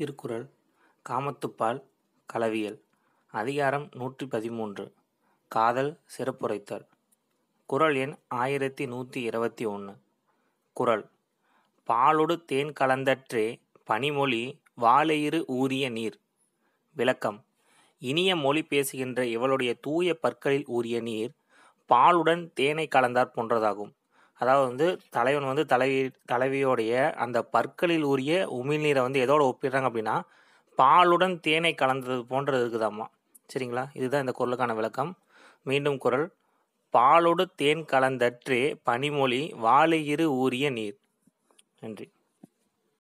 திருக்குறள் காமத்துப்பால் களவியல் அதிகாரம் நூற்றி பதிமூன்று காதல் சிறப்புரைத்தல் குரல் எண் ஆயிரத்தி நூற்றி இருபத்தி ஒன்று குரல் பாலொடு தேன் கலந்தற்றே பனிமொழி வாழையிறு ஊறிய நீர் விளக்கம் இனிய மொழி பேசுகின்ற இவளுடைய தூய பற்களில் ஊறிய நீர் பாலுடன் தேனை கலந்தார் போன்றதாகும் அதாவது வந்து தலைவன் வந்து தலைவி தலைவியோடைய அந்த பற்களில் உரிய உமிழ்நீரை வந்து எதோட ஒப்பிடுறாங்க அப்படின்னா பாலுடன் தேனை கலந்தது போன்றது இருக்குதாம்மா சரிங்களா இதுதான் இந்த குரலுக்கான விளக்கம் மீண்டும் குரல் பாலோடு தேன் கலந்தற்றே பனிமொழி வாழையிறு ஊரிய நீர் நன்றி